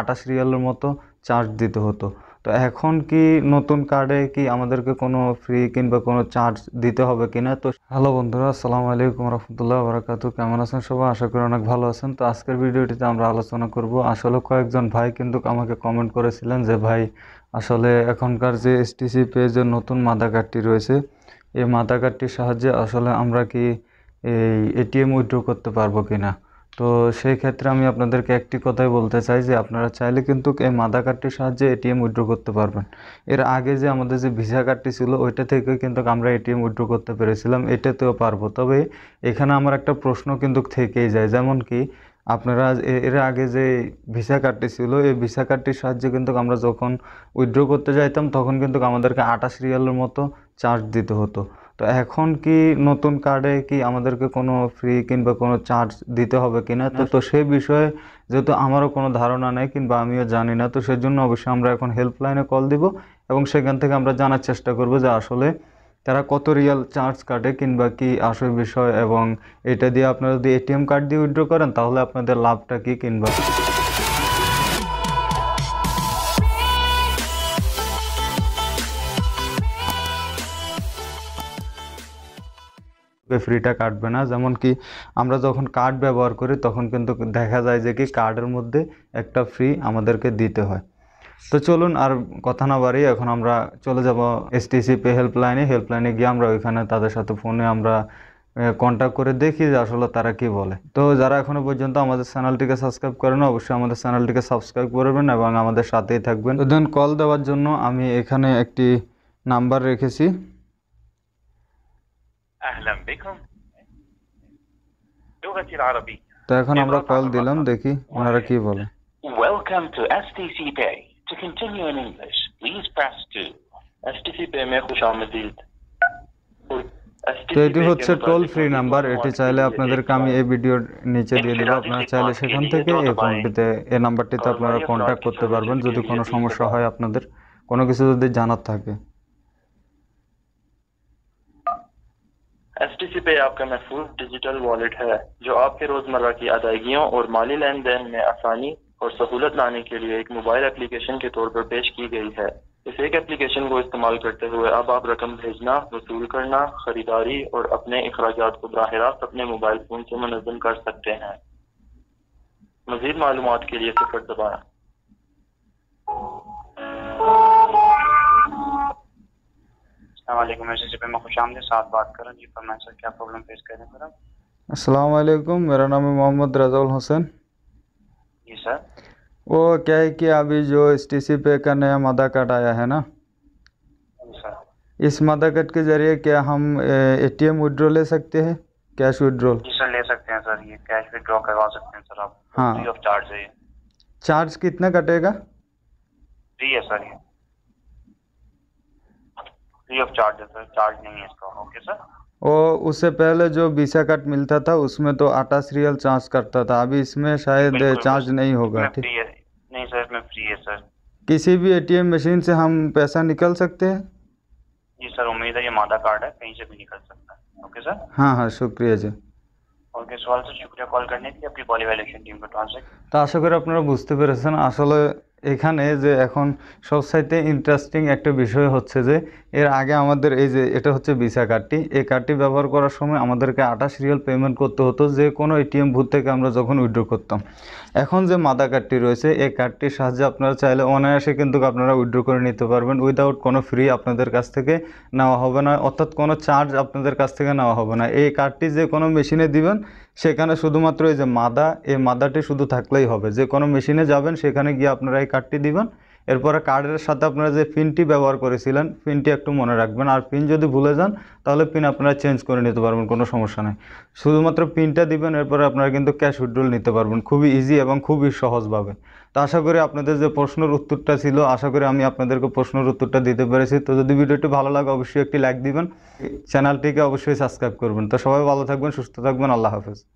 আটা সিরিয়ালের মতো চার্জ দিতে হতো তো এখন কি নতুন কার্ডে কি আমাদেরকে কোনো ফ্রি কিংবা কোনো চার্জ দিতে হবে কিনা তো হ্যালো বন্ধুরা আসসালামু আলাইকুম রহমতুল্লাহ বরাকাত কেমন আছেন সবাই আশা করি অনেক ভালো আছেন তো আজকের ভিডিওটিতে আমরা আলোচনা করব আসলে কয়েকজন ভাই কিন্তু আমাকে কমেন্ট করেছিলেন যে ভাই আসলে এখনকার যে এসটিসি পে যে নতুন মাদা কার্ডটি রয়েছে এই মাদা কার্ডটির সাহায্যে আসলে আমরা কি এই এটিএম উইড্রো করতে পারবো কিনা তো সেই ক্ষেত্রে আমি আপনাদেরকে একটি কথাই বলতে চাই যে আপনারা চাইলে কিন্তু এই মাদা কার্ডটির সাহায্যে এটিএম উইড্রো করতে পারবেন এর আগে যে আমাদের যে ভিসা কার্ডটি ছিল ওইটা থেকে কিন্তু আমরা এটিএম উইড্রো করতে পেরেছিলাম এটাতেও পারবো তবে এখানে আমার একটা প্রশ্ন কিন্তু থেকেই যায় যেমন কি আপনারা এর আগে যে ভিসা কার্ডটি ছিল এই ভিসা কার্ডটির সাহায্যে কিন্তু আমরা যখন উইথড্র করতে যাইতাম তখন কিন্তু আমাদেরকে আটাশ রিয়ালের মতো চার্জ দিতে হতো তো এখন কি নতুন কার্ডে কি আমাদেরকে কোনো ফ্রি কিংবা কোনো চার্জ দিতে হবে কিনা তো তো সে বিষয়ে যেহেতু আমারও কোনো ধারণা নেই কিংবা আমিও জানি না তো সেজন্য অবশ্যই আমরা এখন হেল্পলাইনে কল দিব এবং সেখান থেকে আমরা জানার চেষ্টা করব যে আসলে তারা কত রিয়াল চার্জ কাটে কিংবা কি আসল বিষয় এবং এটা দিয়ে আপনারা যদি এটিএম কার্ড দিয়ে উইড্র করেন তাহলে আপনাদের লাভটা কি কিংবা থাকবে ফ্রিটা কাটবে না যেমন কি আমরা যখন কার্ড ব্যবহার করি তখন কিন্তু দেখা যায় যে কি কার্ডের মধ্যে একটা ফ্রি আমাদেরকে দিতে হয় তো চলুন আর কথা না বাড়ি এখন আমরা চলে যাব এসটিসি পে হেল্পলাইনে হেল্পলাইনে গিয়ে আমরা ওইখানে তাদের সাথে ফোনে আমরা কন্ট্যাক্ট করে দেখি যে আসলে তারা কি বলে তো যারা এখনও পর্যন্ত আমাদের চ্যানেলটিকে সাবস্ক্রাইব করেন অবশ্যই আমাদের চ্যানেলটিকে সাবস্ক্রাইব করবেন এবং আমাদের সাথেই থাকবেন দেন কল দেওয়ার জন্য আমি এখানে একটি নাম্বার রেখেছি اهلا بكم لغتي العربية তো এখন আমরা কল দিলাম দেখি ওনারা কি বলে Welcome to STC Pay. To continue in English, please press 2. STC Pay মে খুশ আমদীদ তো এটি হচ্ছে টোল ফ্রি নাম্বার এটি চাইলে আপনাদেরকে আমি এই ভিডিওর নিচে দিয়ে দিব আপনারা চাইলে সেখান থেকে এই ফোনটিতে এই নাম্বারটিতে আপনারা কন্ট্যাক্ট করতে পারবেন যদি কোনো সমস্যা হয় আপনাদের কোনো কিছু যদি জানার থাকে एस टी सी पे आपका महफूज डिजिटल वॉलेट है जो आपके रोजमर्रा की अदायगियों और माली लेन देन में आसानी और सहूलत लाने के लिए एक मोबाइल एप्लीकेशन के तौर पर पेश की गई है इस एक एप्लीकेशन को इस्तेमाल करते हुए अब आप रकम भेजना वसूल करना खरीदारी और अपने अखराज को बरह रास्त अपने मोबाइल फोन से मुनजम कर सकते हैं मजीद मालूम के लिए सफर दबाना वालेकुम अस्सलाम वालेकुम मेरा नाम है मोहम्मद रजाउल हुसैन जी सर वो क्या है कि अभी जो एस टी सी पे का नया मादा कार्ड आया है ना इस मादा कार्ड के जरिए क्या हम ए टी एम विड्रॉ ले सकते हैं कैश विड्रॉल ले सकते हैं सर ये कैश विड्रॉ करवा सकते हैं सर आप हाँ चार्ज है चार्ज कितना कटेगा फ्री है सर ये फ्री ऑफ चार्ज है सर चार्ज नहीं है इसका ओके सर और उससे पहले जो बीसा कट मिलता था उसमें तो आटा सीरियल चार्ज करता था अभी इसमें शायद चार्ज नहीं होगा ठीक नहीं सर इसमें फ्री है सर किसी भी एटीएम मशीन से हम पैसा निकल सकते हैं जी सर उम्मीद है ये मादा कार्ड है कहीं से भी निकल सकता है ओके सर हाँ हाँ শুক্রিয়া জি ওকে সবাই শুক্রিয়া কল করने के लिए आपकी পলিভ্যালুয়েশন टीम को ट्रांसफर तो आशा करें अपना बुझते पे आसले এখানে যে এখন সবসাইতে ইন্টারেস্টিং একটা বিষয় হচ্ছে যে এর আগে আমাদের এই যে এটা হচ্ছে ভিসা কার্ডটি এই কার্ডটি ব্যবহার করার সময় আমাদেরকে আঠাশ রিয়াল পেমেন্ট করতে হতো যে কোনো এটিএম বুথ থেকে আমরা যখন উইড্রো করতাম এখন যে মাদা কার্ডটি রয়েছে এই কার্ডটির সাহায্যে আপনারা চাইলে অনায়াসে কিন্তু আপনারা উইড্রো করে নিতে পারবেন উইদাউট কোনো ফ্রি আপনাদের কাছ থেকে নেওয়া হবে না অর্থাৎ কোনো চার্জ আপনাদের কাছ থেকে নেওয়া হবে না এই কার্ডটি যে কোনো মেশিনে দিবেন সেখানে শুধুমাত্র এই যে মাদা এই মাদাটি শুধু থাকলেই হবে যে কোনো মেশিনে যাবেন সেখানে গিয়ে আপনারা এই কার্ডটি দিবেন এরপরে কার্ডের সাথে আপনারা যে পিনটি ব্যবহার করেছিলেন পিনটি একটু মনে রাখবেন আর পিন যদি ভুলে যান তাহলে পিন আপনারা চেঞ্জ করে নিতে পারবেন কোনো সমস্যা নেই শুধুমাত্র পিনটা দিবেন এরপরে আপনারা কিন্তু ক্যাশ উইড্রল নিতে পারবেন খুবই ইজি এবং খুবই সহজভাবে তো আশা করি আপনাদের যে প্রশ্নের উত্তরটা ছিল আশা করি আমি আপনাদেরকে প্রশ্নের উত্তরটা দিতে পেরেছি তো যদি ভিডিওটি ভালো লাগে অবশ্যই একটি লাইক দিবেন চ্যানেলটিকে অবশ্যই সাবস্ক্রাইব করবেন তো সবাই ভালো থাকবেন সুস্থ থাকবেন আল্লাহ হাফেজ